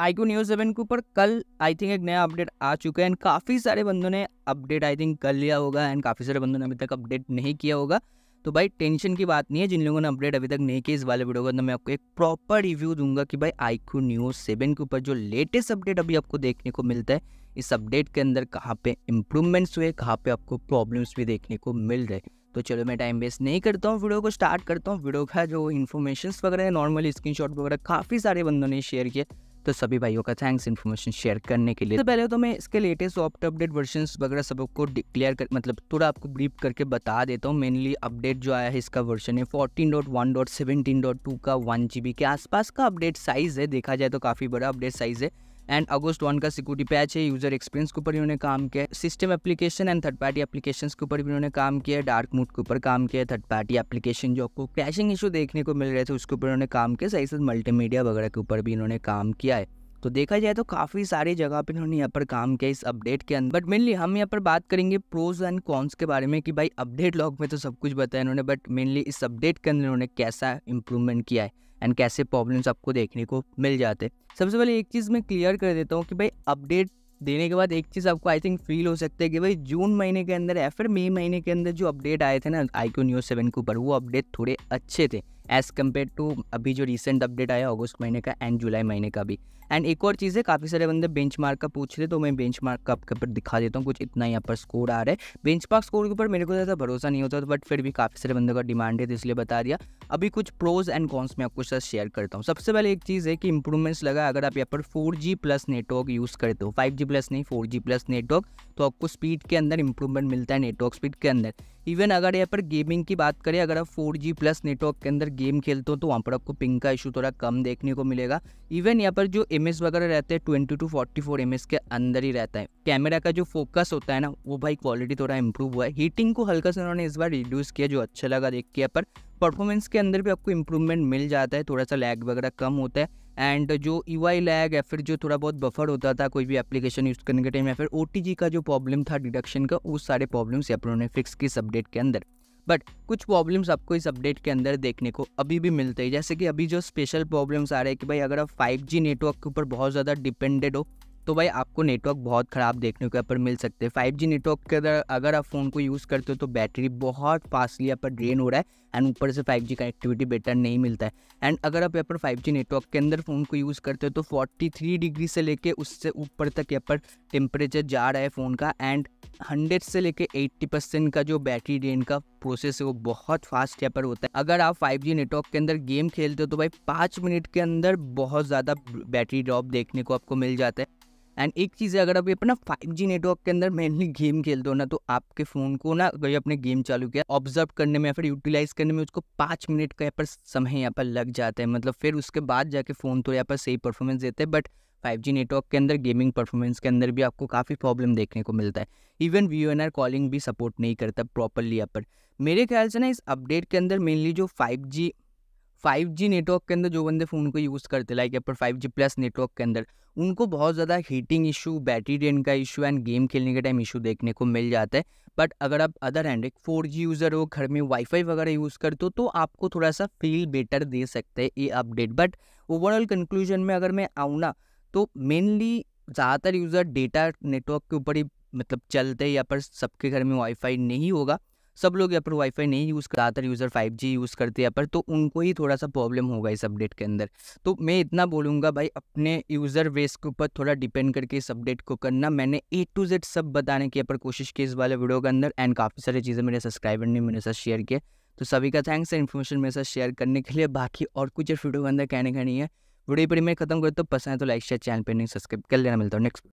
IQ news seven के ऊपर कल आई थिंक एक नया अपडेट आ चुका है एंड काफ़ी सारे बंदों ने अपडेट आई थिंक कर लिया होगा एंड काफ़ी सारे बंदों ने अभी तक अपडेट नहीं किया होगा तो भाई टेंशन की बात नहीं है जिन लोगों ने अपडेट अभी तक नहीं किया इस वाले वीडियो के अंदर मैं आपको एक प्रॉपर रिव्यू दूंगा कि भाई आईक्यू न्यूज़ सेवन के ऊपर जो लेटेस्ट अपडेट अभी आपको देखने को मिलता है इस अपडेट के अंदर कहाँ पे इम्प्रूवमेंट्स हुए कहाँ पे आपको प्रॉब्लम्स भी देखने को मिल रहे तो चलो मैं टाइम वेस्ट नहीं करता हूँ वीडियो को स्टार्ट करता हूँ वीडियो का जो इन्फॉर्मेशन वगैरह नॉर्मली स्क्रीन वगैरह काफ़ी सारे बंदों ने शेयर किया तो सभी भाइयों का थैंक्स इन्फॉर्मेशन शेयर करने के लिए तो पहले तो मैं इसके लेटेस्ट सॉफ्ट अपडेट वर्जन वगैरह सबको डिक्लेयर कर मतलब थोड़ा आपको ब्रीफ करके बता देता हूँ मेनली अपडेट जो आया है इसका वर्जन है fourteen dot one dot seventeen dot two का वन जी बी के आसपास का अपडेट साइज़ है देखा जाए तो काफ़ी बड़ा अपडेट साइज़ है एंड अगस्त वन का सिक्योरिटी पैच है यूजर एक्सपीरियंस के ऊपर इन्होंने काम किया system application and third party application के ऊपर भी इन्होंने काम किया डार्क मोड के ऊपर काम किया थर्ड पार्टी एप्लीकेशन जो आपको क्रैशिंग इशू देखने को मिल रहे थे उसके ऊपर इन्होंने काम किया सही साथ मल्टीमीडिया वगैरह के ऊपर भी इन्होंने काम किया है तो देखा जाए तो काफ़ी सारी जगह पर इन्होंने यहाँ पर काम किया इस अपडेट के अंदर बट मेनली हम यहाँ पर बात करेंगे प्रोज एंड कॉन्स के बारे में कि भाई अपडेट लॉग में तो सब कुछ बताया इन्होंने बट मेनली इस अपडेट के अंदर इन्होंने कैसा इंप्रूवमेंट किया है एंड कैसे प्रॉब्लम्स आपको देखने को मिल जाते सबसे पहले एक चीज़ मैं क्लियर कर देता हूँ कि भाई अपडेट देने के बाद एक चीज़ आपको आई थिंक फील हो सकता है कि भाई जून महीने के अंदर या फिर मई महीने के अंदर जो अपडेट आए थे ना आई क्यू न्यूज़ सेवन के ऊपर वो अपडेट थोड़े अच्छे थे एज़ कम्पेयर टू अभी जो रिसेंट अपडेट आया अगस्त महीने का एंड जुलाई महीने का भी एंड एक और चीज़ है काफ़ी सारे बंदे बेंच मार्क का पूछ रहे तो मैं बेंच मार्क का आपके ऊपर दिखा देता हूँ कुछ इतना यहाँ पर स्कोर आ रहा है बेंच मार्क स्कोर के ऊपर मेरे को ज़्यादा भरोसा नहीं होता बट फिर भी काफ़ी सारे बंदों का डिमांड है तो इसलिए बता दिया अभी कुछ प्रोज एंड कॉन्स में आपको साथ शेयर करता हूँ सबसे पहले एक चीज़ है कि इंप्रूवमेंट्स लगा अगर आप यहाँ पर four G plus network use करते हो फाइव जी प्लस नहीं फोर जी प्लस नेटवर्क तो आपको स्पीड के अंदर इंप्रूवमेंट मिलता है नेटवर्क स्पीड के अंदर इवन अगर यहाँ पर गेमिंग की बात करें अगर आप फोर जी प्लस नेटवर्क के अंदर गेम खेलते हो तो वहाँ पर आपको पिंग का इशू थोड़ा कम देखने को मिलेगा इवन यहाँ पर जो एम वगैरह रहते हैं twenty to forty four M के अंदर ही रहता है कैमरा का जो फोकस होता है ना वो भाई क्वालिटी थोड़ा इंप्रूव हुआ है हीटिंग को हल्का से उन्होंने इस बार रिड्यूस किया जो अच्छा लगा देख के यहाँ पर परफॉर्मेंस के अंदर भी आपको इंप्रूवमेंट मिल जाता है थोड़ा सा लैग वगैरह कम होता है एंड जो यू आई लैग या फिर जो थोड़ा बहुत बफर होता था कोई भी एप्लीकेशन यूज़ करने के टाइम या फिर ओ का जो प्रॉब्लम था डिडक्शन का वो सारे प्रॉब्लम्स फिर ने फिक्स की इस अपडेट के अंदर बट कुछ प्रॉब्लम्स आपको इस अपडेट के अंदर देखने को अभी भी मिलते हैं जैसे कि अभी जो स्पेशल प्रॉब्लम्स आ रहे हैं कि भाई अगर आप जी नेटवर्क के ऊपर बहुत ज़्यादा डिपेंडेड हो तो भाई आपको नेटवर्क बहुत ख़राब देखने को यहाँ पर मिल सकते हैं फाइव जी नेटवर्क के अगर अगर आप फ़ोन को यूज़ करते हो तो बैटरी बहुत फास्टली यहाँ पर ड्रेन हो रहा है एंड ऊपर से फाइव जी कनेक्टिविटी बेटर नहीं मिलता है एंड अगर आप यहाँ पर फाइव जी नेटवर्क के अंदर फ़ोन को यूज़ करते हो तो फोर्टी थ्री डिग्री से लेके उससे ऊपर तक यहाँ पर टेम्परेचर जा रहा है फ़ोन का एंड हंड्रेड से लेके एट्टी परसेंट का जो बैटरी ड्रेन का प्रोसेस है वो बहुत फास्ट यहाँ पर होता है अगर आप जी नेटवर्क के अंदर गेम खेलते हो तो भाई पाँच मिनट के अंदर बहुत ज़्यादा बैटरी ड्रॉप देखने को आपको मिल जाता है एंड एक चीज़ है अगर आप अपना फाइव जी नेटवर्क के अंदर मेनली गेम खेलते हो ना तो आपके फ़ोन को ना अगर अपने गेम चालू किया ऑब्जर्व करने में या फिर यूटिलाइज करने में उसको पाँच मिनट का यहाँ पर समय यहाँ पर लग जाता है मतलब फिर उसके बाद जाके फ़ोन तो यहाँ पर सही परफॉर्मेंस देते हैं बट फाइव जी नेटवर्क के अंदर गेमिंग परफॉर्मेंस के अंदर भी आपको काफ़ी प्रॉब्लम देखने को मिलता है even V N R calling भी सपोर्ट नहीं करता प्रॉपरली यहाँ पर मेरे ख्याल से ना इस अपडेट के अंदर मेनली जो five G five G network के अंदर जो बंदे फ़ोन को यूज़ करते like upper five G plus network के अंदर उनको बहुत ज़्यादा हीटिंग इशू बैटरी ड्रेन का इशू एंड गेम खेलने के टाइम इशू देखने को मिल जाता है बट अगर आप अदर हैंड एक फोर जी यूज़र हो घर में वाईफाई वगैरह यूज़ करते हो तो आपको थोड़ा सा फील बेटर दे सकते हैं ये अपडेट बट ओवरऑल कंक्लूजन में अगर मैं आऊँ ना तो मेनली ज़्यादातर यूज़र डेटा नेटवर्क के ऊपर ही मतलब चलते या पर सबके घर में वाईफाई नहीं होगा सब लोग यहाँ पर वाईफाई नहीं यूज़ ज़्यादातर यूज़र 5G यूज़ करते हैं यहाँ पर तो उनको ही थोड़ा सा प्रॉब्लम होगा इस अपडेट के अंदर तो मैं इतना बोलूँगा भाई अपने यूज़र बेस के ऊपर थोड़ा डिपेंड करके इस अपडेट को करना मैंने ए टू जेड सब बताने की यहाँ पर कोशिश की इस वाले वीडियो के अंदर एंड काफ़ी सारी चीज़ें मेरे सब्सक्राइबर ने मेरे साथ शेयर किया तो सभी का थैंक्स है इन्फॉर्मेशन मेरे साथ शेयर करने के लिए बाकी और कुछ वीडियो के अंदर कहने का नहीं है वीडियो पर मैं खत्म करता तो पसंद है तो लाइक शेयर चैनल पर नहीं सब्सक्राइब कर लेना मिलता हूँ नेक्स्ट